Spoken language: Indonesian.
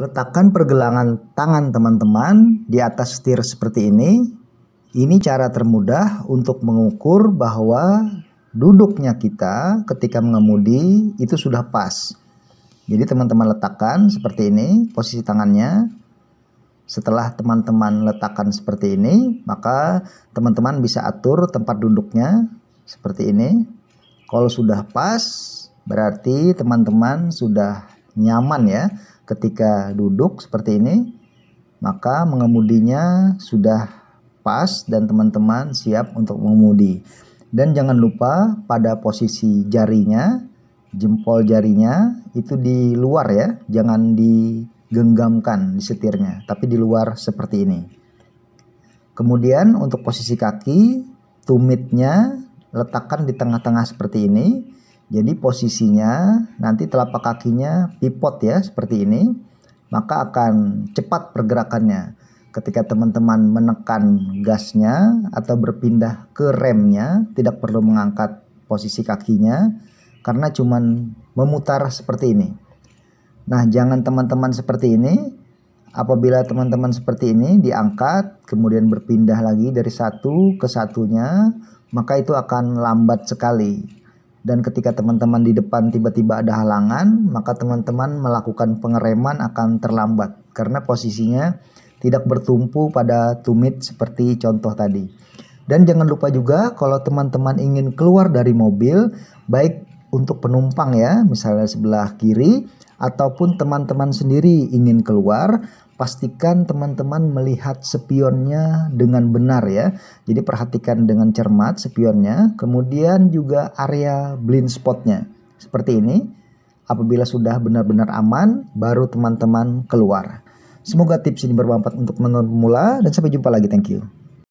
Letakkan pergelangan tangan teman-teman di atas setir seperti ini. Ini cara termudah untuk mengukur bahwa duduknya kita ketika mengemudi itu sudah pas. Jadi teman-teman letakkan seperti ini posisi tangannya. Setelah teman-teman letakkan seperti ini, maka teman-teman bisa atur tempat duduknya seperti ini. Kalau sudah pas, berarti teman-teman sudah nyaman ya ketika duduk seperti ini, maka mengemudinya sudah pas dan teman-teman siap untuk mengemudi. Dan jangan lupa pada posisi jarinya, jempol jarinya itu di luar ya, jangan digenggamkan di setirnya, tapi di luar seperti ini. Kemudian untuk posisi kaki, tumitnya letakkan di tengah-tengah seperti ini jadi posisinya nanti telapak kakinya pivot ya seperti ini, maka akan cepat pergerakannya. Ketika teman-teman menekan gasnya atau berpindah ke remnya, tidak perlu mengangkat posisi kakinya karena cuman memutar seperti ini. Nah, jangan teman-teman seperti ini. Apabila teman-teman seperti ini diangkat, kemudian berpindah lagi dari satu ke satunya, maka itu akan lambat sekali dan ketika teman-teman di depan tiba-tiba ada halangan, maka teman-teman melakukan pengereman akan terlambat karena posisinya tidak bertumpu pada tumit seperti contoh tadi. Dan jangan lupa juga kalau teman-teman ingin keluar dari mobil, baik untuk penumpang ya, misalnya sebelah kiri ataupun teman-teman sendiri ingin keluar, pastikan teman-teman melihat spionnya dengan benar ya. Jadi perhatikan dengan cermat spionnya, kemudian juga area blind spotnya. Seperti ini, apabila sudah benar-benar aman, baru teman-teman keluar. Semoga tips ini bermanfaat untuk menurut pemula dan sampai jumpa lagi. Thank you.